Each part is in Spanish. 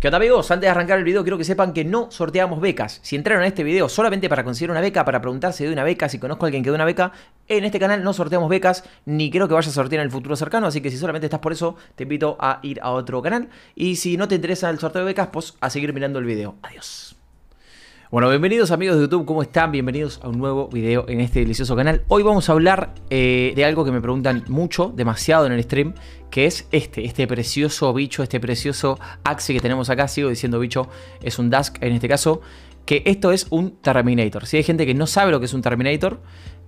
¿Qué onda amigos? Antes de arrancar el video quiero que sepan que no sorteamos becas. Si entraron a este video solamente para conseguir una beca, para preguntarse de una beca, si conozco a alguien que dé una beca, en este canal no sorteamos becas, ni creo que vaya a sortear en el futuro cercano, así que si solamente estás por eso, te invito a ir a otro canal. Y si no te interesa el sorteo de becas, pues a seguir mirando el video. Adiós. Bueno, bienvenidos amigos de YouTube, ¿cómo están? Bienvenidos a un nuevo video en este delicioso canal. Hoy vamos a hablar eh, de algo que me preguntan mucho, demasiado en el stream, que es este, este precioso bicho, este precioso axe que tenemos acá, sigo diciendo bicho, es un Dusk en este caso, que esto es un Terminator. Si hay gente que no sabe lo que es un Terminator,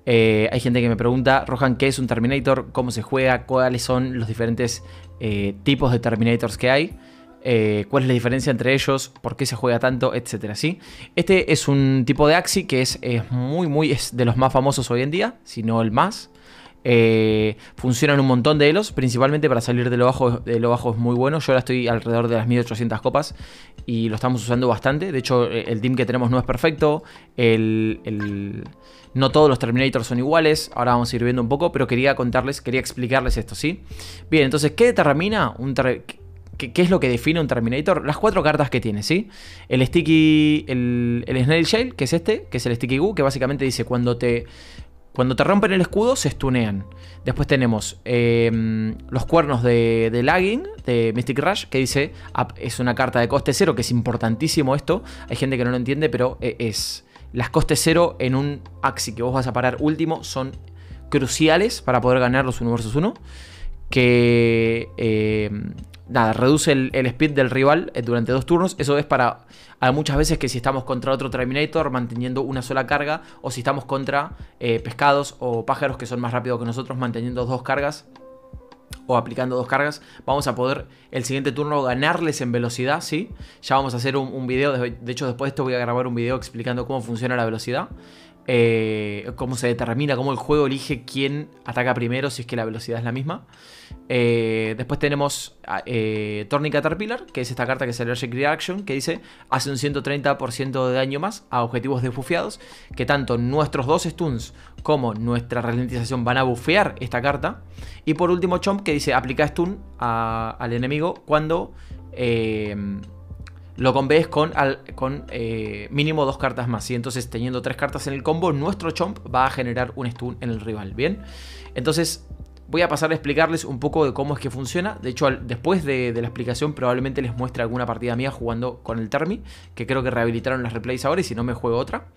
eh, hay gente que me pregunta, Rohan, ¿qué es un Terminator? ¿Cómo se juega? ¿Cuáles son los diferentes eh, tipos de Terminators que hay? Eh, cuál es la diferencia entre ellos, por qué se juega tanto, etc. Este es un tipo de Axi que es, muy, muy, es de los más famosos hoy en día, si no el más. Eh, funcionan un montón de ellos, principalmente para salir de lo bajo. De lo bajo es muy bueno. Yo ahora estoy alrededor de las 1800 copas y lo estamos usando bastante. De hecho, eh, el team que tenemos no es perfecto. El, no todos los Terminators son iguales. Ahora vamos a ir viendo un poco, pero quería contarles, quería explicarles esto, ¿sí? Bien, entonces, ¿qué determina un terminator? ¿Qué, es lo que define un Terminator? Las cuatro cartas que tiene, ¿sí? El Sticky. El, Snail Shell, que es este, que es el Sticky Goo, que básicamente dice cuando te. Cuando te rompen el escudo, se estunean Después tenemos em, los cuernos de, Lagging, de Mystic Rush, que dice, ah, es una carta de coste cero, que es importantísimo esto. Hay gente que no lo entiende, pero eh, es... Las costes cero en un Axi que vos vas a parar último son cruciales para poder ganar los universos 1. Que em, nada, reduce el, speed del rival eh, durante dos turnos. Eso es para muchas veces que si estamos contra otro Terminator manteniendo una sola carga o si estamos contra eh, pescados o pájaros que son más rápidos que nosotros manteniendo dos cargas o aplicando dos cargas, vamos a poder el siguiente turno ganarles en velocidad, ¿sí? Ya vamos a hacer un, video, de, de, hecho después de esto voy a grabar un video explicando cómo funciona la velocidad, eh, cómo se determina, cómo el juego elige quién ataca primero si es que la velocidad es la misma. Eh, después tenemos ah, eh, Caterpillar, que es esta carta que se Create Reaction, que dice hace un 130% de daño más a objetivos desbufeados, que tanto nuestros dos stuns como nuestra ralentización van a bufear esta carta. Y por último Chomp, que dice aplica stun al enemigo cuando... Eh, lo convees con, al, con eh, mínimo dos cartas más. Y entonces, teniendo tres cartas en el combo, nuestro Chomp va a generar un stun en el rival. Bien, entonces voy a pasar a explicarles un poco de cómo es que funciona. De hecho, después de, de, la explicación, probablemente les muestre alguna partida mía jugando con el Termi, que creo que rehabilitaron las replays ahora y si no me juego otra.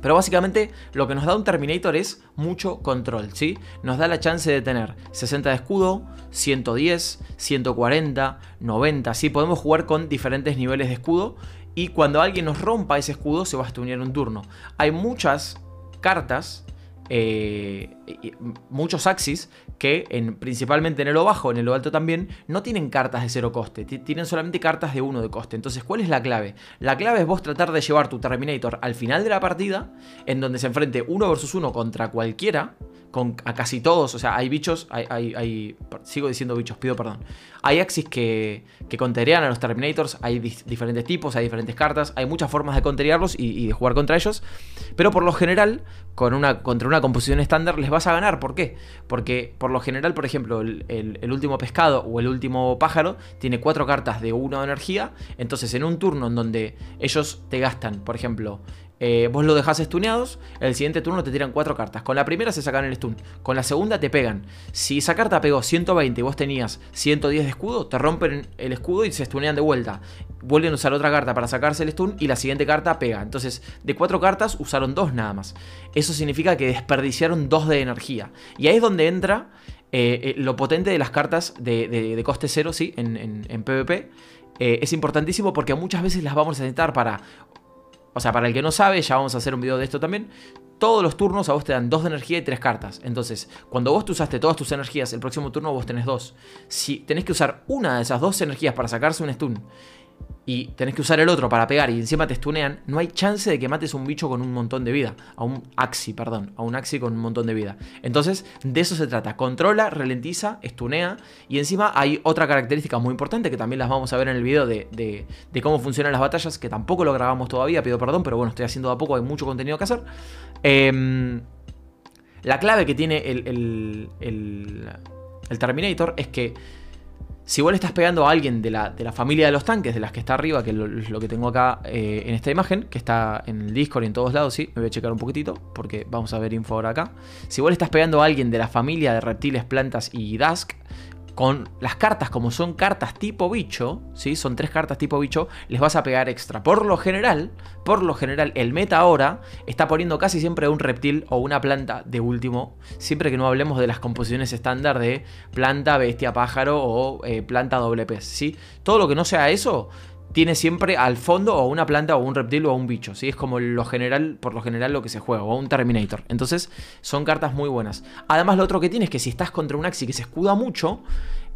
Pero básicamente lo que nos da un Terminator es mucho control, ¿sí? Nos da la chance de tener 60 de escudo, 110, 140, 90, ¿sí? Podemos jugar con diferentes niveles de escudo y cuando alguien nos rompa ese escudo se va a stunear un turno. Hay muchas cartas eh, muchos axis que en, principalmente en el lo bajo, en el lo alto también, no tienen cartas de cero coste, tienen solamente cartas de uno de coste. Entonces, ¿cuál es la clave? La clave es vos tratar de llevar tu Terminator al final de la partida, en donde se enfrente uno versus uno contra cualquiera, con, a casi todos. O sea, hay bichos, hay, sigo diciendo bichos, pido perdón. Hay axis que, que conterean a los Terminators, hay diferentes tipos, hay diferentes cartas, hay muchas formas de conterearlos y, de jugar contra ellos. Pero por lo general, con una, contra una composición estándar les vas a ganar. ¿Por qué? Porque por lo general, por ejemplo, el, el último pescado o el último pájaro tiene cuatro cartas de una de energía. Entonces, en un turno en donde ellos te gastan, por ejemplo, eh, vos lo dejás stuneados, el siguiente turno te tiran cuatro cartas. Con la primera se sacan el stun, con la segunda te pegan. Si esa carta pegó 120 y vos tenías 110 de escudo, te rompen el escudo y se stunean de vuelta. Vuelven a usar otra carta para sacarse el stun y la siguiente carta pega. Entonces, de cuatro cartas usaron dos nada más. Eso significa que desperdiciaron dos de energía. Y ahí es donde entra eh, eh, lo potente de las cartas de, coste cero, sí, en, PvP. es importantísimo porque muchas veces las vamos a necesitar para o sea, para el que no sabe, ya vamos a hacer un video de esto también. Todos los turnos a vos te dan dos de energía y tres cartas. Entonces, cuando vos te usaste todas tus energías, el próximo turno vos tenés dos. Si tenés que usar una de esas dos energías para sacarse un stun y tenés que usar el otro para pegar y encima te estunean no hay chance de que mates a un bicho con un montón de vida. A un Axi, perdón. A un Axi con un montón de vida. Entonces, de eso se trata. Controla, ralentiza, estunea Y encima hay otra característica muy importante que también las vamos a ver en el video de, cómo funcionan las batallas, que tampoco lo grabamos todavía, pido perdón, pero bueno, estoy haciendo a poco, hay mucho contenido que hacer. Em, la clave que tiene el, el, el Terminator es que si vos estás pegando a alguien de la, de la familia de los tanques, de las que está arriba, que es lo, que tengo acá eh, en esta imagen, que está en el Discord y en todos lados, sí, me voy a checar un poquitito, porque vamos a ver info ahora acá. Si vos estás pegando a alguien de la familia de reptiles, plantas y Dusk, con las cartas, como son cartas tipo bicho, ¿sí? son tres cartas tipo bicho, les vas a pegar extra. Por lo general, por lo general, el meta ahora está poniendo casi siempre un reptil o una planta de último, siempre que no hablemos de las composiciones estándar de planta, bestia, pájaro o eh, planta doble pez. ¿sí? Todo lo que no sea eso tiene siempre al fondo o una planta o un reptil o un bicho. ¿sí? Es como lo general, por lo general lo que se juega, o un Terminator. Entonces son cartas muy buenas. Además lo otro que tiene es que si estás contra un Axi que se escuda mucho,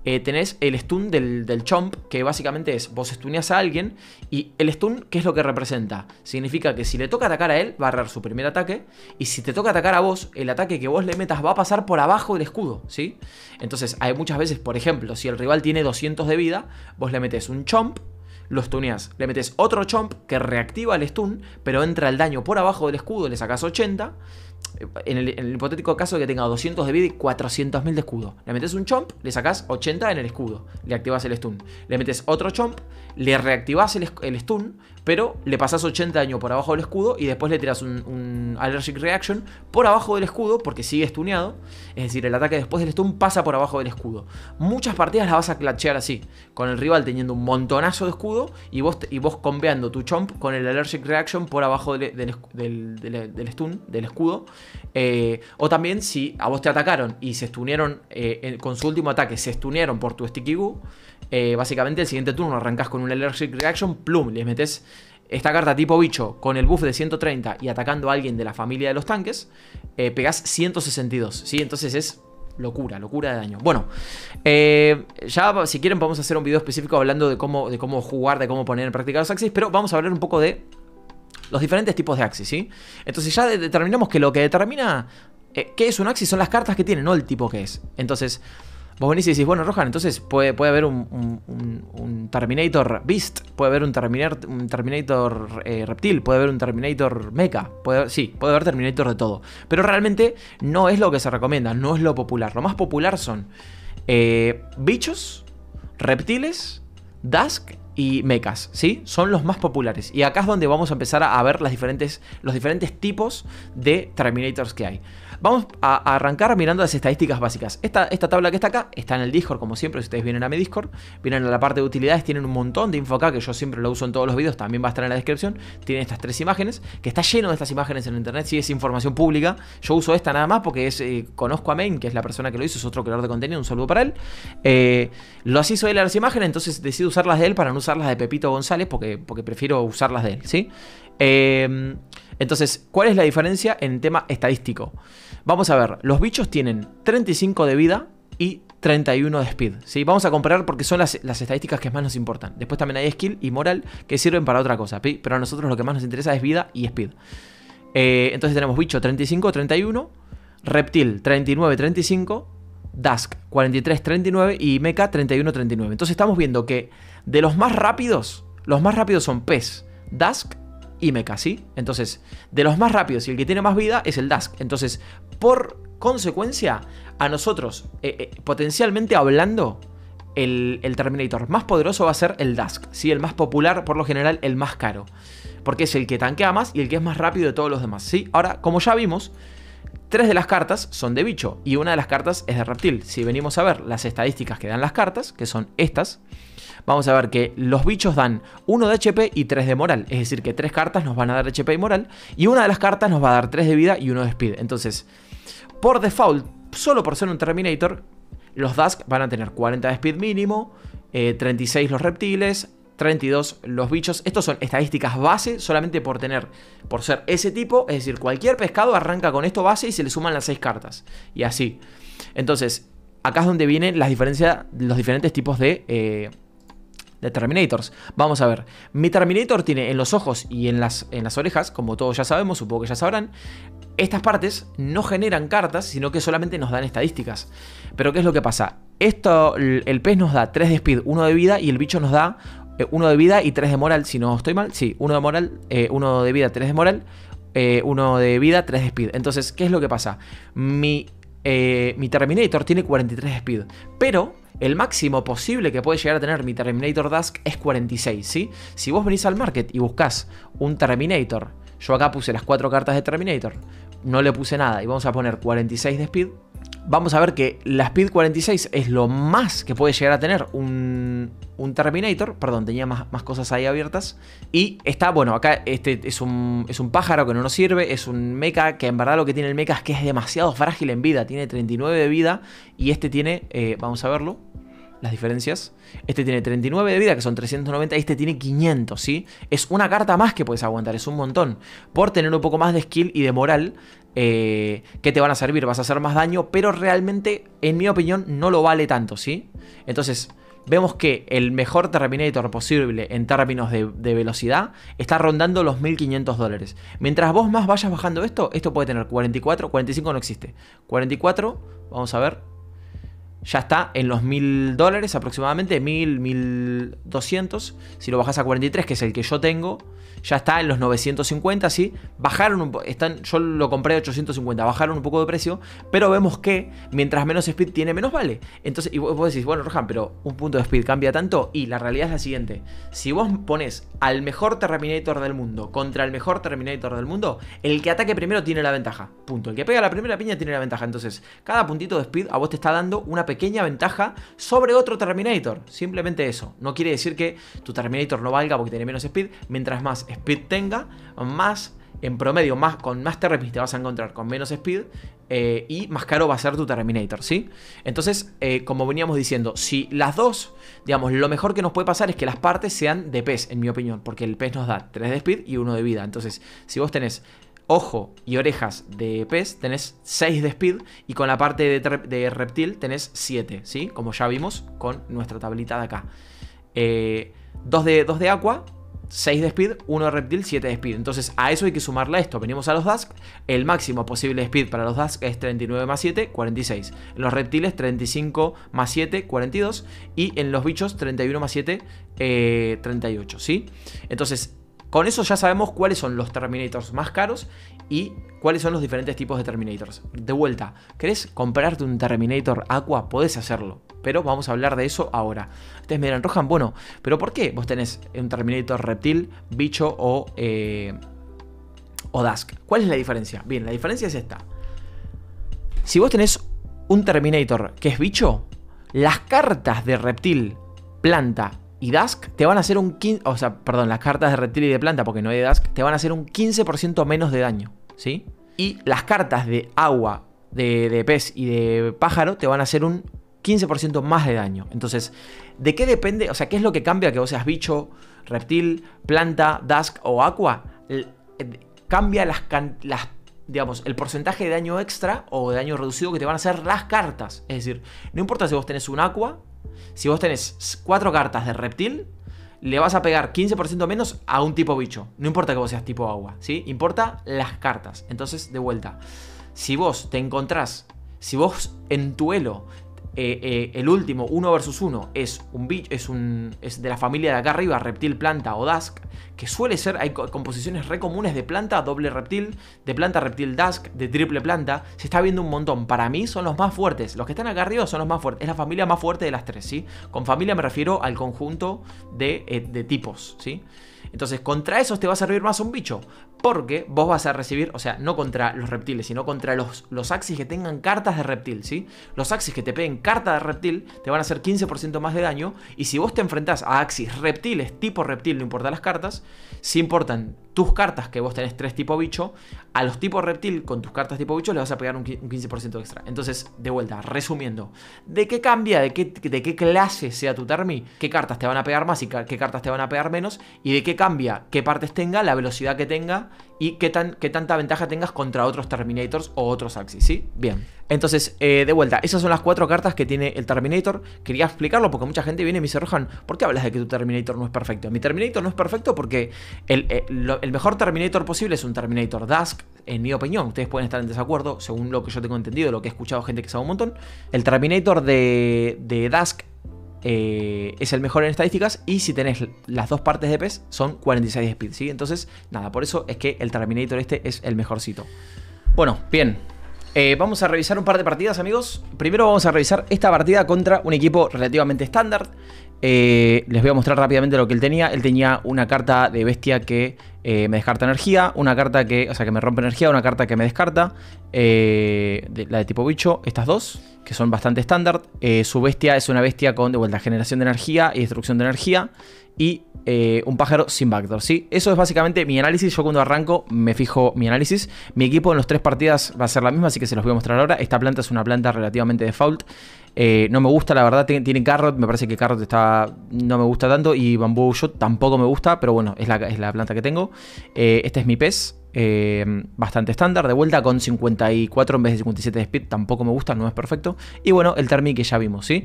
eh, tenés el stun del, chomp, que básicamente es, vos stuneas a alguien y el stun, ¿qué es lo que representa? Significa que si le toca atacar a él, va a agarrar su primer ataque, y si te toca atacar a vos, el ataque que vos le metas va a pasar por abajo del escudo, ¿sí? Entonces, hay muchas veces, por ejemplo, si el rival tiene 200 de vida, vos le metes un chomp, lo stuneas. Le metes otro chomp que reactiva el stun, pero entra el daño por abajo del escudo, le sacas 80 en el, hipotético caso de que tenga 200 de vida y 400.000 de escudo. Le metes un chomp, le sacas 80 en el escudo, le activas el stun. Le metes otro chomp, le reactivas el, stun, pero le pasas 80 daño por abajo del escudo y después le tiras un, allergic reaction por abajo del escudo porque sigue stuneado. Es decir, el ataque después del stun pasa por abajo del escudo. Muchas partidas las vas a clachear así, con el rival teniendo un montonazo de escudo y vos, y vos combeando tu chomp con el allergic reaction por abajo del stun, del escudo eh, o también si a vos te atacaron y se estunieron eh, con su último ataque, se estunieron por tu Sticky Goo, eh, básicamente el siguiente turno arrancás con un Electric Reaction, plum, les metes esta carta tipo bicho con el buff de 130 y atacando a alguien de la familia de los tanques, pegás 162, ¿sí? Entonces es locura, locura de daño. Bueno, ya si quieren vamos a hacer un video específico hablando de cómo, de cómo jugar, de cómo poner en práctica los axis, pero vamos a hablar un poco de los diferentes tipos de axis, ¿sí? Entonces ya determinamos que lo que determina eh, qué es un axis son las cartas que tiene, no el tipo que es. Entonces, vos venís y decís, bueno, Rohan, entonces puede, puede haber un, Terminator Beast, puede haber un Terminator, un Terminator eh, Reptil, puede haber un Terminator Mecha, puede sí, puede haber Terminator de todo. Pero realmente no es lo que se recomienda, no es lo popular. Lo más popular son eh, bichos, reptiles, Dusk y mechas, ¿sí? Son los más populares. Y acá es donde vamos a empezar a ver las diferentes, los diferentes tipos de Terminators que hay. Vamos a arrancar mirando las estadísticas básicas. Esta, esta tabla que está acá está en el Discord, como siempre, si ustedes vienen a mi Discord. Vienen a la parte de utilidades, tienen un montón de info acá, que yo siempre lo uso en todos los videos, también va a estar en la descripción. Tiene estas tres imágenes, que está lleno de estas imágenes en internet, Si es información pública. Yo uso esta nada más porque eh, conozco a Main, que es la persona que lo hizo, es otro creador de contenido, un saludo para él. Eh, lo hizo él a las imágenes, entonces decido usarlas de él para no usarlas de Pepito González, porque, porque prefiero usarlas de él, ¿sí? Eh, entonces, ¿cuál es la diferencia en tema estadístico? Vamos a ver, los bichos tienen 35 de vida y 31 de speed. ¿sí? Vamos a comparar porque son las, estadísticas que más nos importan. Después también hay skill y moral que sirven para otra cosa, pero a nosotros lo que más nos interesa es vida y speed. Eh, entonces tenemos bicho 35, 31, reptil 39, 35, Dusk 43, 39 y mecha 31, 39. Entonces estamos viendo que de los más rápidos, los más rápidos son pez, Dusk, y meca ¿sí? Entonces, de los más rápidos y el que tiene más vida es el Dusk. Entonces, por consecuencia, a nosotros, eh, eh, potencialmente hablando, el, el, Terminator más poderoso va a ser el Dusk, ¿sí? El más popular, por lo general, el más caro. Porque es el que tanquea más y el que es más rápido de todos los demás, ¿sí? Ahora, como ya vimos, Tres de las cartas son de bicho y una de las cartas es de reptil. Si venimos a ver las estadísticas que dan las cartas, que son estas, vamos a ver que los bichos dan uno de HP y 3 de moral. Es decir, que tres cartas nos van a dar HP y moral y una de las cartas nos va a dar tres de vida y uno de speed. Entonces, por default, solo por ser un Terminator, los Dusk van a tener 40 de speed mínimo, 36 eh, los reptiles, 32 los bichos. Estos son estadísticas base solamente por tener, por ser ese tipo. Es decir, cualquier pescado arranca con esto base y se le suman las 6 cartas. Y así. Entonces, acá es donde vienen las diferencias, los diferentes tipos de... Eh, de Terminators. Vamos a ver. Mi Terminator tiene en los ojos y en las, en las orejas, como todos ya sabemos, supongo que ya sabrán, estas partes no generan cartas, sino que solamente nos dan estadísticas. Pero ¿qué es lo que pasa? Esto, el pez nos da 3 de speed, 1 de vida y el bicho nos da eh, uno de vida y tres de moral, si no estoy mal. Sí, uno de moral, eh, uno de vida, tres de moral, eh, uno de vida, tres de speed. Entonces, ¿qué es lo que pasa? Mi, mi Terminator tiene 43 de speed, pero el máximo posible que puede llegar a tener mi Terminator Dusk es 46, ¿sí? Si vos venís al market y buscás un Terminator yo acá puse las cuatro cartas de Terminator, no le puse nada y vamos a poner 46 de speed. Vamos a ver que la speed 46 es lo más que puede llegar a tener un, Terminator. Perdón, tenía más, más, cosas ahí abiertas. Y está, bueno, acá este es un, es un pájaro que no nos sirve. Es un mecha que en verdad lo que tiene el mecha es que es demasiado frágil en vida. Tiene 39 de vida y este tiene, eh, vamos a verlo, las diferencias. Este tiene 39 de vida, que son 390, y este tiene 500, ¿sí? Es una carta más que puedes aguantar, es un montón. Por tener un poco más de skill y de moral, eh, que te van a servir? Vas a hacer más daño, pero realmente, en mi opinión, no lo vale tanto, ¿sí? Entonces, vemos que el mejor Terminator posible en términos de, de, velocidad está rondando los 1500 dólares. Mientras vos más vayas bajando esto, esto puede tener 44, 45 no existe. 44, vamos a ver, ya está en los 1000 dólares aproximadamente, 1000, 1200. Si lo bajas a 43, que es el que yo tengo, ya está en los 950, ¿sí? Bajaron, un, están, yo lo compré a 850, bajaron un poco de precio, pero vemos que mientras menos speed tiene, menos vale. Entonces, y vos, decís, bueno, Rohan, pero un punto de speed cambia tanto, y la realidad es la siguiente, si vos pones al mejor Terminator del mundo contra el mejor Terminator del mundo, el que ataque primero tiene la ventaja, punto. El que pega la primera piña tiene la ventaja, entonces, cada puntito de speed a vos te está dando una pequeña ventaja sobre otro Terminator, simplemente eso. No quiere decir que tu Terminator no valga porque tiene menos speed, mientras más speed tenga, más en promedio, más, con más terremis te vas a encontrar con menos speed eh, y más caro va a ser tu Terminator, ¿sí? Entonces, eh, como veníamos diciendo, si las dos, digamos, lo mejor que nos puede pasar es que las partes sean de pez, en mi opinión, porque el pez nos da 3 de speed y 1 de vida. Entonces, si vos tenés ojo y orejas de pez, tenés 6 de speed y con la parte de, reptil tenés 7, ¿sí? Como ya vimos con nuestra tablita de acá. Eh, de, dos de agua 6 de speed, 1 de reptil, 7 de speed. Entonces a eso hay que sumarle esto. Venimos a los Dusk. El máximo posible speed para los Dusk es 39 más 7, 46. En los reptiles 35 más 7, 42. Y en los bichos 31 más 7, 38. Eh, ¿sí? Entonces con eso ya sabemos cuáles son los Terminators más caros y cuáles son los diferentes tipos de Terminators. De vuelta, ¿querés comprarte un Terminator Aqua? Podés hacerlo pero vamos a hablar de eso ahora. Ustedes me dirán, Rohan, bueno, pero ¿por qué vos tenés un Terminator reptil, bicho o, eh, o Dusk? ¿Cuál es la diferencia? Bien, la diferencia es esta. Si vos tenés un Terminator que es bicho, las cartas de reptil, planta y Dusk te van a hacer un 15%, o sea, perdón, las cartas de reptil y de planta, porque no Dusk, te van a hacer un 15% menos de daño, ¿sí? Y las cartas de agua, de, de pez y de pájaro te van a hacer un 15% más de daño. Entonces, ¿de qué depende? O sea, ¿qué es lo que cambia que vos seas bicho, reptil, planta, dusk o aqua? Eh, cambia las, digamos, el porcentaje de daño extra o de daño reducido que te van a hacer las cartas. Es decir, no importa si vos tenés un aqua, si vos tenés cuatro cartas de reptil, le vas a pegar 15% menos a un tipo bicho. No importa que vos seas tipo agua, ¿sí? Importa las cartas. Entonces, de vuelta, si vos te encontrás, si vos en tu eh, eh, el último, 1 versus 1, es un es un. es de la familia de acá arriba, reptil, planta o dusk. Que suele ser. Hay composiciones re comunes de planta, doble reptil, de planta, reptil, dusk, de triple planta. Se está viendo un montón. Para mí son los más fuertes. Los que están acá arriba son los más fuertes. Es la familia más fuerte de las tres, ¿sí? Con familia me refiero al conjunto de, eh, de tipos, ¿sí? Entonces, contra esos te va a servir más un bicho. Porque vos vas a recibir, o sea, no contra los reptiles, sino contra los, los axis que tengan cartas de reptil, ¿sí? Los axis que te peguen carta de reptil te van a hacer 15% más de daño. Y si vos te enfrentás a axis reptiles, tipo reptil, no importa las cartas, si importan tus cartas, que vos tenés tres tipo bicho, a los tipos reptil con tus cartas tipo bicho le vas a pegar un 15% extra. Entonces, de vuelta, resumiendo, ¿de qué cambia? ¿De qué, de qué clase sea tu Termi? ¿Qué cartas te van a pegar más y qué cartas te van a pegar menos? ¿Y de qué cambia? ¿Qué partes tenga? ¿La velocidad que tenga? y qué, tan, qué tanta ventaja tengas contra otros Terminators o otros Axis, ¿sí? Bien. Entonces, eh, de vuelta, esas son las cuatro cartas que tiene el Terminator. Quería explicarlo porque mucha gente viene y me dice, Rohan, ¿por qué hablas de que tu Terminator no es perfecto? Mi Terminator no es perfecto porque el, eh, mejor Terminator posible es un Terminator Dusk, en mi opinión. Ustedes pueden estar en desacuerdo, según lo que yo tengo entendido, lo que he escuchado gente que sabe un montón. El Terminator de, de Dusk eh, es el mejor en estadísticas y si tenés las dos partes de PES son 46 de speed, ¿sí? Entonces, nada, por eso es que el Terminator este es el mejorcito. Bueno, bien. Eh, vamos a revisar un par de partidas, amigos. Primero vamos a revisar esta partida contra un equipo relativamente estándar. Eh, les voy a mostrar rápidamente lo que él tenía. Él tenía una carta de bestia que me descarta energía, una carta que, o sea, que me rompe energía, una carta que me descarta, de, la de tipo bicho, estas dos que son bastante estándar. Eh, su bestia es una bestia con, de vuelta, generación de energía y destrucción de energía. Y eh, un pájaro sin backdoor, ¿sí? Eso es básicamente mi análisis. Yo cuando arranco me fijo mi análisis. Mi equipo en los tres partidas va a ser la misma, así que se los voy a mostrar ahora. Esta planta es una planta relativamente default. Eh, no me gusta, la verdad. Tiene, Carrot, me parece que Carrot está, no me gusta tanto. Y bambú yo tampoco me gusta, pero bueno, es la, es la planta que tengo. este es mi pez. Em, bastante estándar. De vuelta con 54 en vez de 57 de speed, tampoco me gusta, no es perfecto. Y bueno, el Termi que ya vimos, ¿sí?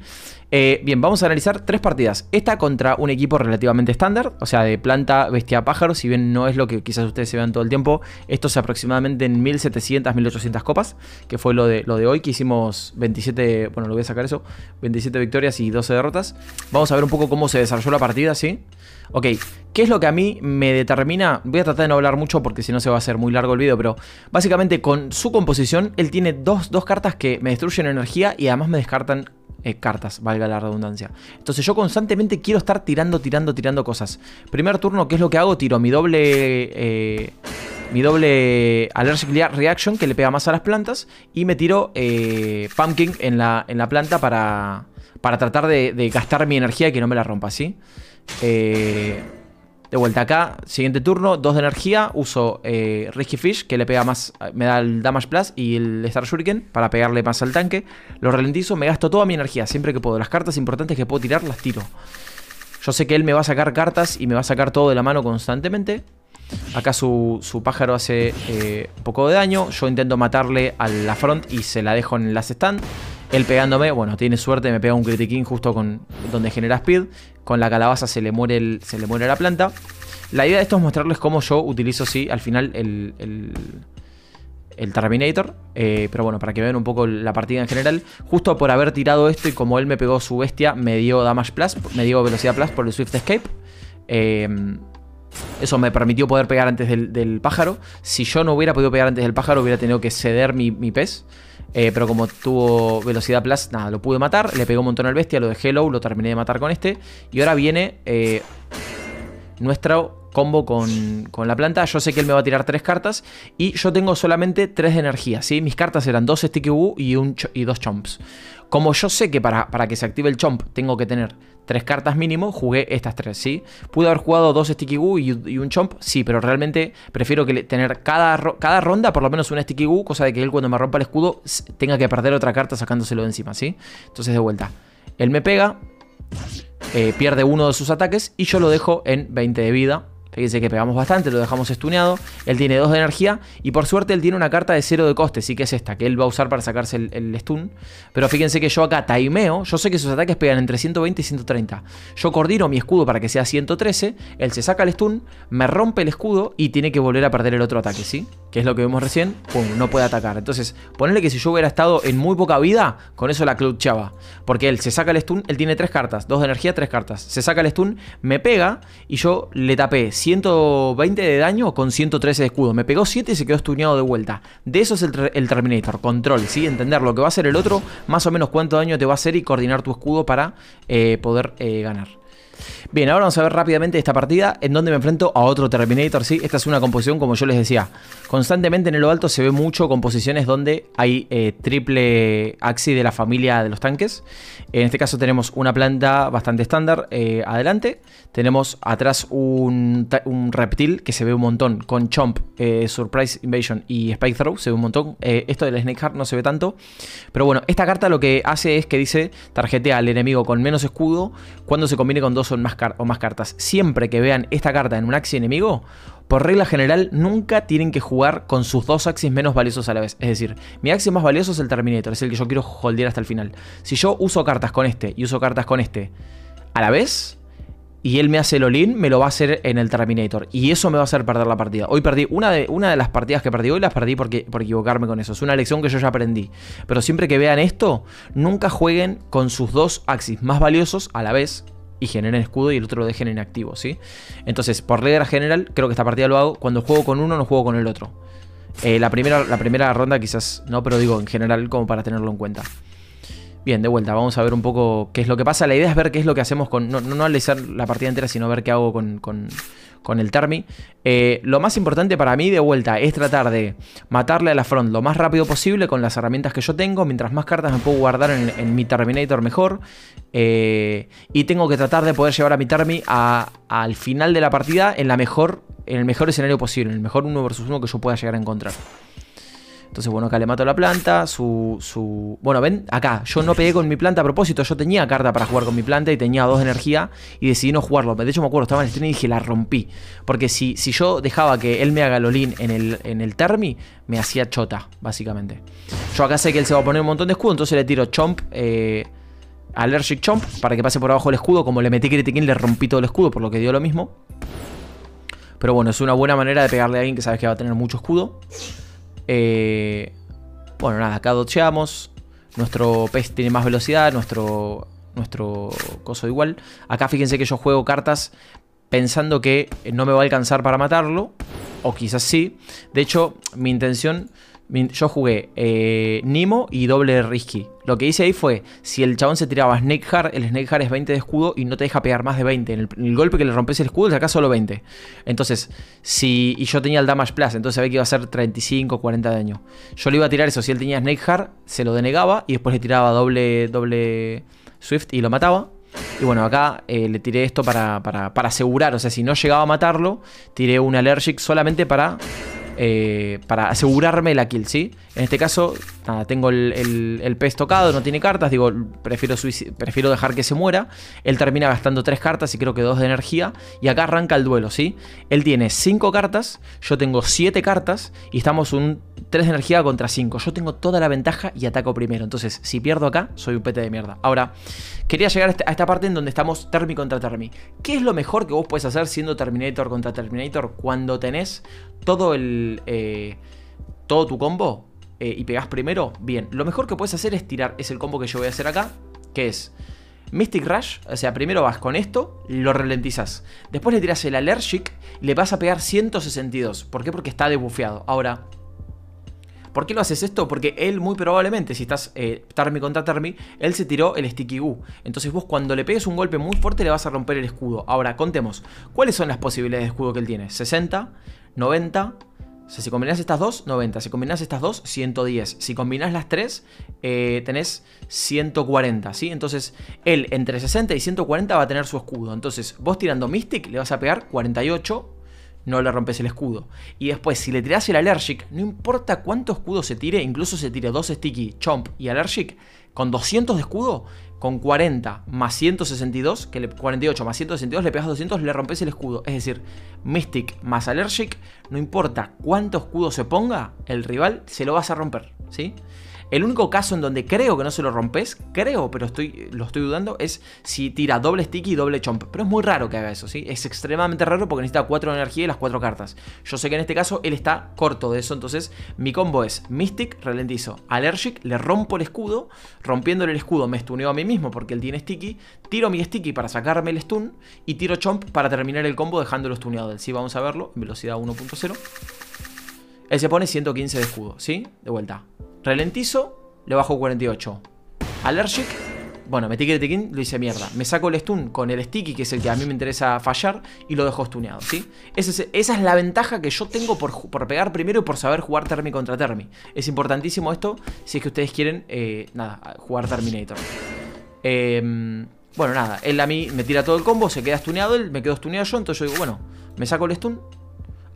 Eh, bien, vamos a analizar tres partidas. Esta contra un equipo relativamente estándar, o sea, de planta bestia pájaro, si bien no es lo que quizás ustedes se vean todo el tiempo, esto es aproximadamente en 1700, 1800 copas, que fue lo de, lo de hoy, que hicimos 27, bueno, lo voy a sacar eso, 27 victorias y 12 derrotas. Vamos a ver un poco cómo se desarrolló la partida, ¿sí? sí Ok, ¿qué es lo que a mí me determina? Voy a tratar de no hablar mucho porque si no se va a hacer muy largo el video, pero básicamente con su composición, él tiene dos, cartas que me destruyen energía y además me descartan eh, cartas, valga la redundancia. Entonces yo constantemente quiero estar tirando, tirando, tirando cosas. Primer turno, ¿qué es lo que hago? Tiro mi doble... Eh, mi doble Allergic Reaction que le pega más a las plantas y me tiro eh, Pumpkin en la, en la planta para, para tratar de, gastar mi energía y que no me la rompa, ¿sí? sí eh, de vuelta acá, siguiente turno, 2 de energía, uso eh, Risky Fish, que le pega más, me da el Damage Plus y el Star Shuriken para pegarle más al tanque. Lo ralentizo, me gasto toda mi energía siempre que puedo. Las cartas importantes que puedo tirar las tiro. Yo sé que él me va a sacar cartas y me va a sacar todo de la mano constantemente. Acá su, pájaro hace eh, poco de daño. Yo intento matarle a la front y se la dejo en las stand. Él pegándome, bueno, tiene suerte, me pega un critiquín justo con donde genera speed. Con la calabaza se le muere, se le muere la planta. La idea de esto es mostrarles cómo yo utilizo, sí, al final el, el, Terminator. Eh, pero bueno, para que vean un poco la partida en general. Justo por haber tirado esto y como él me pegó su bestia, me dio damage plus, me dio velocidad plus por el Swift Escape. Em, eso me permitió poder pegar antes del, pájaro. Si yo no hubiera podido pegar antes del pájaro, hubiera tenido que ceder mi, mi pez. Eh, pero como tuvo velocidad plus, nada, lo pude matar. Le pegó un montón al bestia, lo dejé low, lo terminé de matar con este. Y ahora viene eh, nuestro combo con, la planta. Yo sé que él me va a tirar tres cartas. Y yo tengo solamente tres de energía, ¿sí? Mis cartas eran dos Sticky y, un y dos Chomps. Como yo sé que para, para que se active el chomp tengo que tener tres cartas mínimo, jugué estas tres, ¿sí? Pude haber jugado dos Sticky Goo y, un Chomp, sí, pero realmente prefiero que tener cada, cada ronda por lo menos un Sticky Goo, cosa de que él cuando me rompa el escudo tenga que perder otra carta sacándoselo de encima, ¿sí? Entonces de vuelta, él me pega, eh, pierde uno de sus ataques y yo lo dejo en 20 de vida Fíjense que pegamos bastante, lo dejamos estuneado. Él tiene 2 de energía. Y por suerte él tiene una carta de 0 de coste. Sí que es esta, que él va a usar para sacarse el, stun. Pero fíjense que yo acá taimeo... Yo sé que sus ataques pegan entre 120 y 130. Yo coordino mi escudo para que sea 113. Él se saca el stun, me rompe el escudo y tiene que volver a perder el otro ataque, ¿sí? Que es lo que vemos recién. Pum, no puede atacar. Entonces, ponerle que si yo hubiera estado en muy poca vida, con eso la clutchaba. Porque él se saca el stun, él tiene 3 cartas. 2 de energía, 3 cartas. Se saca el stun, me pega y yo le tapé 120 de daño con 113 de escudo. Me pegó 7 y se quedó estuñado de vuelta. De eso es el, Terminator. Control, ¿sí? Entender lo que va a hacer el otro, más o menos cuánto daño te va a hacer y coordinar tu escudo para eh, poder eh, ganar. Bien, ahora vamos a ver rápidamente esta partida en donde me enfrento a otro Terminator, ¿sí? Esta es una composición, como yo les decía, constantemente en lo alto se ve mucho composiciones donde hay eh, triple axi de la familia de los tanques. En este caso tenemos una planta bastante estándar eh, adelante, tenemos atrás un, reptil que se ve un montón con Chomp, eh, Surprise Invasion y Spike Throw, se ve un montón. esto del Heart no se ve tanto, pero bueno, esta carta lo que hace es que dice tarjetea al enemigo con menos escudo cuando se combine con dos o más o más cartas, siempre que vean esta carta en un axi enemigo, por regla general nunca tienen que jugar con sus dos axis menos valiosos a la vez. Es decir, mi axis más valioso es el Terminator, es el que yo quiero holdear hasta el final. Si yo uso cartas con este y uso cartas con este a la vez, y él me hace el olin, me lo va a hacer en el Terminator. Y eso me va a hacer perder la partida. Hoy perdí una de, una de las partidas que perdí hoy, las perdí porque, por equivocarme con eso. Es una lección que yo ya aprendí. Pero siempre que vean esto, nunca jueguen con sus dos axis más valiosos a la vez y generen escudo y el otro lo dejen inactivo, ¿sí? Entonces, por regla general, creo que esta partida lo hago cuando juego con uno, no juego con el otro. Eh, la, primera, la primera ronda quizás no, pero digo en general como para tenerlo en cuenta. Bien, de vuelta, vamos a ver un poco qué es lo que pasa. La idea es ver qué es lo que hacemos con. No, no analizar la partida entera, sino ver qué hago con, el Termi. Eh, lo más importante para mí, de vuelta, es tratar de matarle a la front lo más rápido posible con las herramientas que yo tengo. Mientras más cartas me puedo guardar en, mi Terminator, mejor. Eh, y tengo que tratar de poder llevar a mi Termi al final de la partida en, la mejor, en el mejor escenario posible, en el mejor 1 vs 1 que yo pueda llegar a encontrar. Entonces, bueno, acá le mato la planta. Su, su. Bueno, ven, acá. Yo no pegué con mi planta a propósito. Yo tenía carta para jugar con mi planta y tenía dos energía. Y decidí no jugarlo. De hecho, me acuerdo, estaba en el stream y dije, la rompí. Porque si, si yo dejaba que él me haga Lolin en el, en el Termi, me hacía chota, básicamente. Yo acá sé que él se va a poner un montón de escudo, entonces le tiro Chomp. Eh, allergic Chomp para que pase por abajo el escudo. Como le metí Critiquín, le rompí todo el escudo, por lo que dio lo mismo. Pero bueno, es una buena manera de pegarle a alguien que sabes que va a tener mucho escudo. Eh, bueno, nada, acá docheamos. Nuestro pez tiene más velocidad, nuestro, nuestro coso igual. Acá fíjense que yo juego cartas pensando que no me va a alcanzar para matarlo. O quizás sí. De hecho, mi intención yo jugué Nimo eh, Nemo y doble Risky. Lo que hice ahí fue, si el chabón se tiraba Heart, el Heart es 20 de escudo y no te deja pegar más de 20. En el, golpe que le rompes el escudo, acá solo 20. Entonces, si... Y yo tenía el Damage Plus, entonces sabía que iba a ser 35, 40 de daño. Yo le iba a tirar eso, si él tenía Heart, se lo denegaba y después le tiraba doble, doble Swift y lo mataba. Y bueno, acá eh, le tiré esto para, para, para asegurar, o sea, si no llegaba a matarlo, tiré un Allergic solamente para eh, para asegurarme la kill, ¿sí? En este caso, nada, tengo el, pez tocado, no tiene cartas, digo, prefiero, prefiero dejar que se muera. Él termina gastando tres cartas y creo que dos de energía. Y acá arranca el duelo, ¿sí? Él tiene cinco cartas, yo tengo siete cartas y estamos un 3 de energía contra 5. Yo tengo toda la ventaja y ataco primero. Entonces, si pierdo acá, soy un pete de mierda. Ahora, quería llegar este, a esta parte en donde estamos Termi contra Termi. ¿Qué es lo mejor que vos puedes hacer siendo Terminator contra Terminator cuando tenés todo el eh, todo tu combo eh, y pegas primero, bien. Lo mejor que puedes hacer es tirar, es el combo que yo voy a hacer acá, que es Mystic Rush, o sea, primero vas con esto, lo ralentizas. Después le tiras el Allergic, le vas a pegar 162. ¿Por qué? Porque está debufeado. Ahora, ¿Por qué lo haces esto? Porque él muy probablemente, si estás eh, Termi contra Termi, él se tiró el Sticky Goo. Entonces vos cuando le pegues un golpe muy fuerte le vas a romper el escudo. Ahora, contemos, ¿cuáles son las posibilidades de escudo que él tiene? 60, 90, si combinas estas dos, 90. Si combinas estas dos, 110. Si combinas las tres, eh, tenés 140, ¿sí? Entonces, él entre 60 y 140 va a tener su escudo. Entonces, vos tirando Mystic le vas a pegar 48, no le rompes el escudo. Y después, si le tirás el Allergic, no importa cuánto escudo se tire, incluso se tire dos Sticky, Chomp y Allergic, con 200 de escudo, con 40 más 162, que le, 48 más 162, le pegas 200, le rompes el escudo. Es decir, Mystic más Allergic, no importa cuánto escudo se ponga, el rival se lo vas a romper, ¿sí? sí el único caso en donde creo que no se lo rompes, creo, pero estoy, lo estoy dudando, es si tira doble Sticky y doble chomp. Pero es muy raro que haga eso, ¿sí? Es extremadamente raro porque necesita 4 de energía y las 4 cartas. Yo sé que en este caso él está corto de eso, entonces mi combo es Mystic, ralentizo, Allergic, le rompo el escudo, rompiéndole el escudo me stuneo a mí mismo porque él tiene sticky, tiro mi sticky para sacarme el stun y tiro chomp para terminar el combo dejándolo stuneado. Sí, vamos a verlo, velocidad 1.0. Él se pone 115 de escudo, ¿sí? De vuelta. Ralentizo, le bajo 48. Allergic, bueno, metí tiquín, lo hice mierda. Me saco el stun con el sticky, que es el que a mí me interesa fallar, y lo dejo stuneado, ¿sí? Esa es, la ventaja que yo tengo por, pegar primero y por saber jugar Termi contra Termi. Es importantísimo esto si es que ustedes quieren, eh, nada, jugar Terminator. Em, bueno, nada, él a mí me tira todo el combo, se queda stuneado él, me quedo stuneado yo, entonces yo digo, bueno, me saco el stun,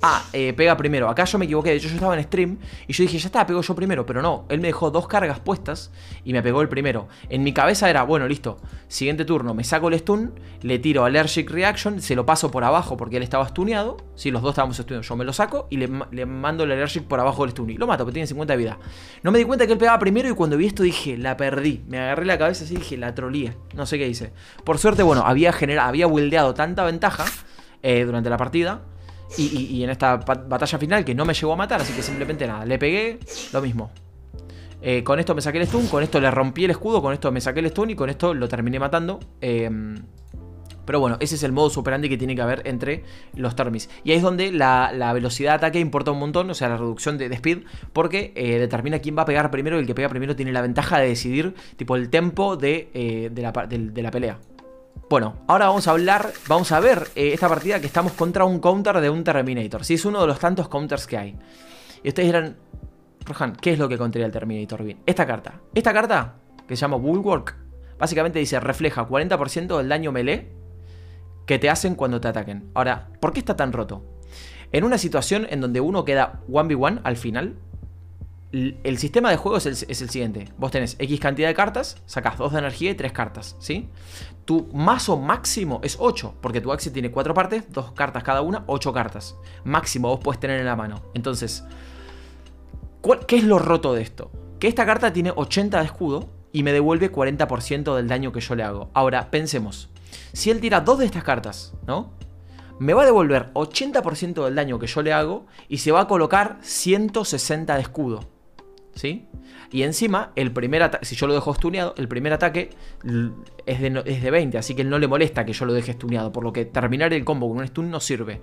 ah, eh, pega primero. Acá yo me equivoqué, de hecho yo estaba en stream y yo dije, ya está, pego yo primero, pero no, él me dejó dos cargas puestas y me pegó el primero. En mi cabeza era, bueno, listo, siguiente turno, me saco el stun, le tiro Allergic Reaction, se lo paso por abajo porque él estaba stuneado, si los dos estábamos stuneados, yo me lo saco y le, mando el Allergic por abajo del stun y lo mato, porque tiene 50 de vida. No me di cuenta que él pegaba primero y cuando vi esto dije, la perdí, me agarré la cabeza así y dije, la trolía, no sé qué hice. Por suerte, bueno, había, generado, había buildeado tanta ventaja eh, durante la partida y, en esta batalla final, que no me llegó a matar, así que simplemente nada, le pegué, lo mismo. Eh, con esto me saqué el stun, con esto le rompí el escudo, con esto me saqué el stun y con esto lo terminé matando. Em, pero bueno, ese es el modo superante que tiene que haber entre los Termis. Y ahí es donde la, velocidad de ataque importa un montón, o sea, la reducción de, speed, porque eh, determina quién va a pegar primero y el que pega primero tiene la ventaja de decidir, tipo, el tempo de eh, la pelea. Bueno, ahora vamos a hablar, vamos a ver eh, esta partida que estamos contra un counter de un Terminator. Si es uno de los tantos counters que hay. Y ustedes dirán, Rohan, ¿qué es lo que contaría el Terminator? Bien, esta carta. Esta carta, que se llama Bulwark, básicamente dice, refleja 40% del daño melee que te hacen cuando te ataquen. Ahora, ¿por qué está tan roto? En una situación en donde uno queda 1v1 al final, el sistema de juego es el, siguiente. Vos tenés X cantidad de cartas, sacás 2 de energía y 3 cartas, ¿sí? Tu mazo máximo es 8, porque tu axi tiene 4 partes, 2 cartas cada una, 8 cartas. Máximo vos puedes tener en la mano. Entonces, ¿qué es lo roto de esto? Que esta carta tiene 80 de escudo y me devuelve 40% del daño que yo le hago. Ahora, pensemos. Si él tira 2 de estas cartas, ¿no? me va a devolver 80% del daño que yo le hago y se va a colocar 160 de escudo. ¿sí? Y encima, el primer si yo lo dejo stuneado, el primer ataque es de, 20, así que él no le molesta que yo lo deje stuneado, por lo que terminar el combo con un stun no sirve.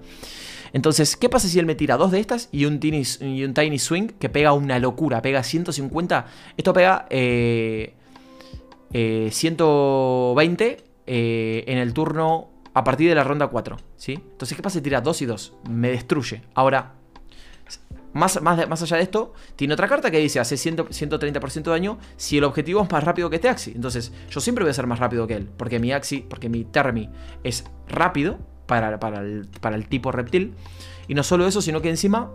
Entonces, ¿qué pasa si él me tira dos de estas y un Tiny, un tiny Swing que pega una locura? Pega 150, esto pega 120 eh, eh, eh, en el turno a partir de la ronda 4, ¿sí? Entonces, ¿qué pasa si tira dos y dos? Me destruye. Ahora, más, más, allá de esto, tiene otra carta que dice hace 130% de daño si el objetivo es más rápido que este Axi. Entonces, yo siempre voy a ser más rápido que él, porque mi Axi, porque mi Termi es rápido para, para, el, tipo reptil. Y no solo eso, sino que encima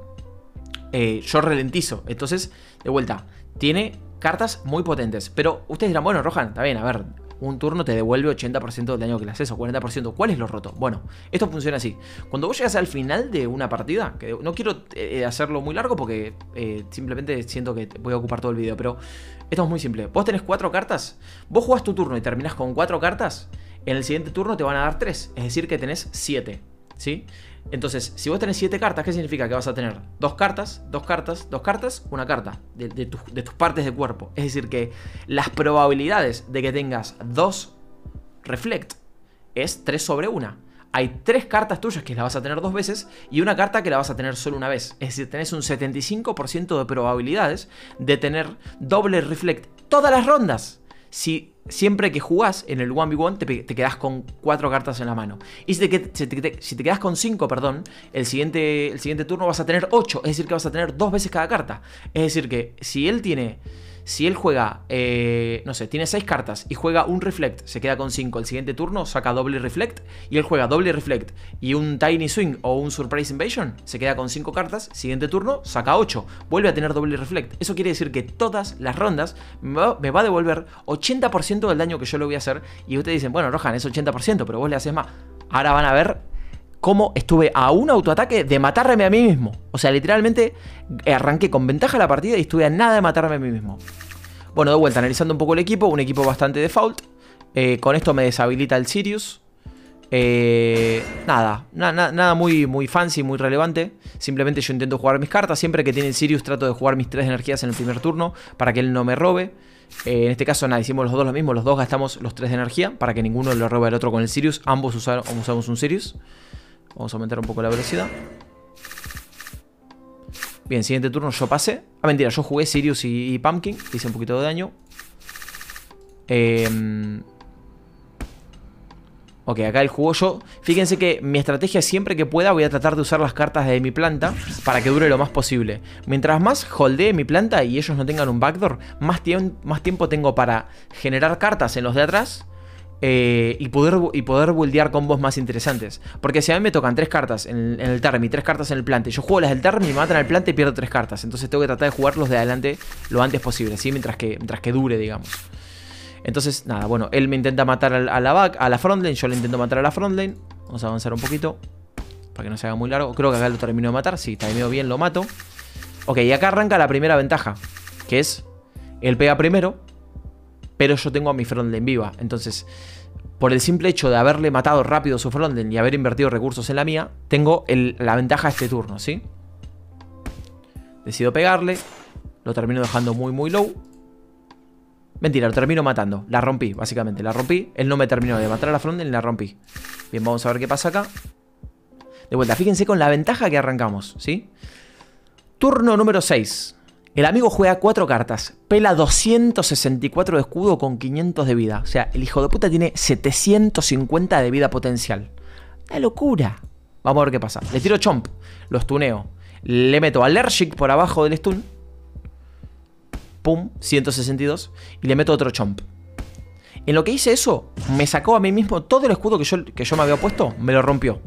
eh, yo ralentizo. Entonces, de vuelta, tiene cartas muy potentes. Pero ustedes dirán, bueno, Rohan, está bien, a ver, un turno te devuelve 80% del daño que le haces o 40%. ¿Cuál es lo roto? Bueno, esto funciona así. Cuando vos llegas al final de una partida, que no quiero eh, hacerlo muy largo porque eh, simplemente siento que voy a ocupar todo el video, pero esto es muy simple. Vos tenés cuatro cartas, vos jugás tu turno y terminás con cuatro cartas, en el siguiente turno te van a dar tres, es decir que tenés siete. ¿Sí? Entonces, si vos tenés 7 cartas, ¿qué significa? Que vas a tener dos cartas, dos cartas, dos cartas, una carta de, tus partes de cuerpo. Es decir, que las probabilidades de que tengas dos reflect es 3 sobre 1 hay tres cartas tuyas que las vas a tener dos veces y una carta que la vas a tener solo una vez. Es decir, tenés un 75% de probabilidades de tener doble reflect todas las rondas. Si siempre que jugás en el 1v1 te, te quedás con 4 cartas en la mano. Y si te, si quedás con 5, perdón, el siguiente, turno vas a tener 8. Es decir, que vas a tener 2 veces cada carta. Es decir, que si él tiene si él juega, eh, no sé, tiene 6 cartas y juega un Reflect, se queda con 5. El siguiente turno saca doble Reflect y él juega doble Reflect y un Tiny Swing o un Surprise Invasion, se queda con 5 cartas. Siguiente turno saca 8. Vuelve a tener doble Reflect. Eso quiere decir que todas las rondas me va, a devolver 80% del daño que yo le voy a hacer. Y ustedes dicen, bueno, Rohan, es 80%, pero vos le haces más. Ahora van a ver cómo estuve a un autoataque de matarme a mí mismo. O sea, literalmente eh, arranqué con ventaja la partida y estuve a nada de matarme a mí mismo. Bueno, de vuelta, analizando un poco el equipo, un equipo bastante default. Eh, con esto me deshabilita el Sirius. Eh, nada, nada muy, muy fancy, muy relevante. Simplemente yo intento jugar mis cartas. Siempre que tiene el Sirius trato de jugar mis tres energías en el primer turno para que él no me robe. en este caso, nada, hicimos los dos lo mismo. Los dos gastamos los tres de energía para que ninguno lo robe el otro con el Sirius. Ambos usamos un Sirius. Vamos a aumentar un poco la velocidad. Bien, siguiente turno yo pasé. Ah, mentira, yo jugué Sirius y, Pumpkin. Hice un poquito de daño. Em, ok, acá el juego yo. Fíjense que mi estrategia siempre que pueda voy a tratar de usar las cartas de mi planta para que dure lo más posible. Mientras más holdee mi planta y ellos no tengan un backdoor, más tiempo tengo para generar cartas en los de atrás eh, y, poder, y poder buildear combos más interesantes. Porque si a mí me tocan tres cartas en, en el y tres cartas en el plante, yo juego las del y me matan al plante y pierdo tres cartas. Entonces tengo que tratar de jugarlos de adelante lo antes posible, ¿sí? Mientras que, mientras que dure, digamos. Entonces, nada, bueno, él me intenta matar a la back, a la frontlane, yo le intento matar a la frontlane. Vamos a avanzar un poquito para que no se haga muy largo. Creo que acá lo termino de matar, sí, medio bien, lo mato. Ok, y acá arranca la primera ventaja, que es, él pega primero, pero yo tengo a mi en viva. Entonces, por el simple hecho de haberle matado rápido su Frontline y haber invertido recursos en la mía, tengo la ventaja de este turno, ¿sí? Decido pegarle. Lo termino dejando muy, muy low. Mentira, lo termino matando. La rompí, básicamente. La rompí. Él no me terminó de matar a la y la rompí. Bien, vamos a ver qué pasa acá. De vuelta, fíjense con la ventaja que arrancamos, ¿sí? Turno número 6. El amigo juega 4 cartas, pela 264 de escudo con 500 de vida. O sea, el hijo de puta tiene 750 de vida potencial. ¡La locura! Vamos a ver qué pasa. Le tiro chomp, Lo stuneo. Le meto allergic por abajo del stun. Pum, 162. Y le meto otro chomp. En lo que hice eso, me sacó a mí mismo todo el escudo que yo, que yo me había puesto, me lo rompió.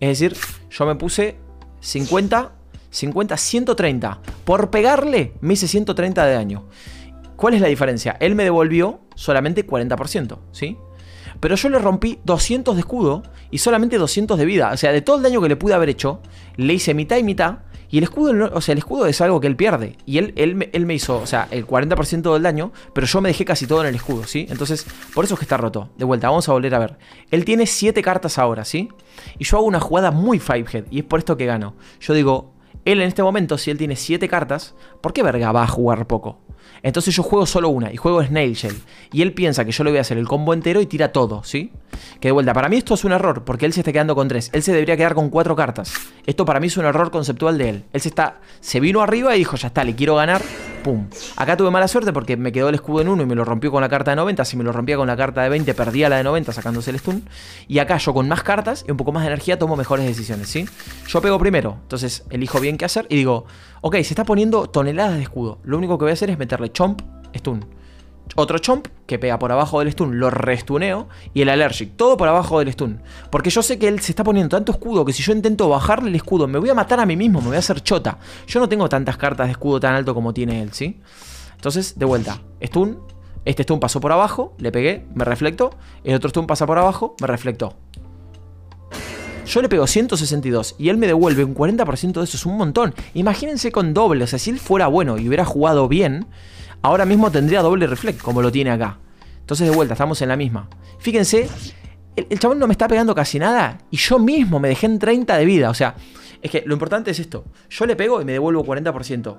Es decir, yo me puse 50, 50, 130. Por pegarle me hice 130 de daño. ¿Cuál es la diferencia? Él me devolvió solamente 40%, ¿sí? Pero yo le rompí 200 de escudo y solamente 200 de vida. O sea, de todo el daño que le pude haber hecho, le hice mitad y mitad. Y el escudo, o sea, el escudo es algo que él pierde. Y él, él, él me hizo, o sea, el 40% del daño, pero yo me dejé casi todo en el escudo, ¿sí? Entonces, por eso es que está roto. De vuelta, vamos a volver a ver. Él tiene 7 cartas ahora, ¿sí? Y yo hago una jugada muy Fivehead, y es por esto que gano. Yo digo, él en este momento, si él tiene 7 cartas, ¿por qué verga va a jugar poco? Entonces yo juego solo una y juego Snail Shell. Y él piensa que yo le voy a hacer el combo entero y tira todo, ¿sí? Que de vuelta, para mí esto es un error, porque él se está quedando con 3. Él se debería quedar con 4 cartas. Esto para mí es un error conceptual de él. Él se está. se vino arriba y dijo, ya está, le quiero ganar. Pum. Acá tuve mala suerte porque me quedó el escudo en uno y me lo rompió con la carta de 90. Si me lo rompía con la carta de 20, perdía la de 90 sacándose el stun. Y acá yo con más cartas y un poco más de energía tomo mejores decisiones, ¿sí? Yo pego primero, entonces elijo bien qué hacer y digo, ok, se está poniendo toneladas de escudo. Lo único que voy a hacer es meterle chomp, stun otro chomp que pega por abajo del stun, lo restuneo y el allergic, todo por abajo del stun. Porque yo sé que él se está poniendo tanto escudo que si yo intento bajarle el escudo, me voy a matar a mí mismo, me voy a hacer chota. Yo no tengo tantas cartas de escudo tan alto como tiene él, ¿sí? Entonces, de vuelta, stun, este stun pasó por abajo, le pegué, me reflectó, el otro stun pasa por abajo, me reflectó. Yo le pego 162 y él me devuelve un 40% de eso, es un montón. Imagínense con doble, o sea, si él fuera bueno y hubiera jugado bien, ahora mismo tendría doble reflect como lo tiene acá. Entonces de vuelta, estamos en la misma. Fíjense, el, chabón no me está pegando casi nada y yo mismo me dejé en 30 de vida. O sea, es que lo importante es esto. Yo le pego y me devuelvo 40%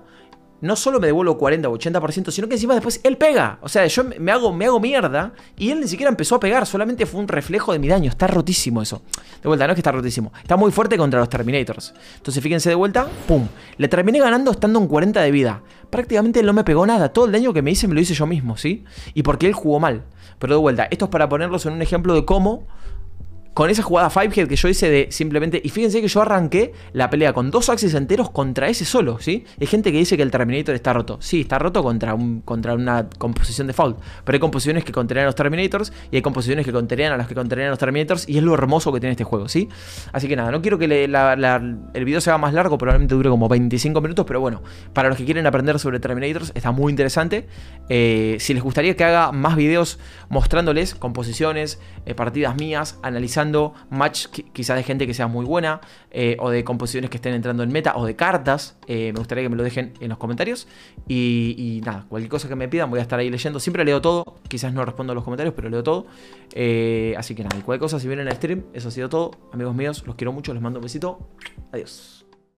no solo me devuelvo 40 o 80%, sino que encima después él pega. O sea, yo me hago, me hago mierda y él ni siquiera empezó a pegar, solamente fue un reflejo de mi daño. Está rotísimo eso. De vuelta, no es que está rotísimo. Está muy fuerte contra los Terminators. Entonces, fíjense de vuelta, ¡pum! Le terminé ganando estando en 40 de vida. Prácticamente él no me pegó nada. Todo el daño que me hice me lo hice yo mismo, ¿sí? Y porque él jugó mal. Pero de vuelta, esto es para ponerlos en un ejemplo de cómo con esa jugada 5Head que yo hice de simplemente. Y fíjense que yo arranqué la pelea con dos axis enteros contra ese solo, ¿sí? Hay gente que dice que el Terminator está roto. Sí, está roto contra, un, contra una composición de fault. Pero hay composiciones que contenían a los Terminators y hay composiciones que contenían a las que contenían a los Terminators. Y es lo hermoso que tiene este juego, ¿sí? Así que nada, no quiero que el video sea más largo, probablemente dure como 25 minutos. Pero bueno, para los que quieren aprender sobre Terminators, está muy interesante. Eh, si les gustaría que haga más videos mostrándoles composiciones, eh, partidas mías, analizando match quizás de gente que sea muy buena eh, o de composiciones que estén entrando en meta o de cartas. Eh, me gustaría que me lo dejen en los comentarios. Y, nada, cualquier cosa que me pidan voy a estar ahí leyendo. Siempre leo todo. Quizás no respondo a los comentarios, pero leo todo. Eh, así que nada, cualquier cosa, si vienen al stream, eso ha sido todo. Amigos míos, los quiero mucho, les mando un besito. Adiós.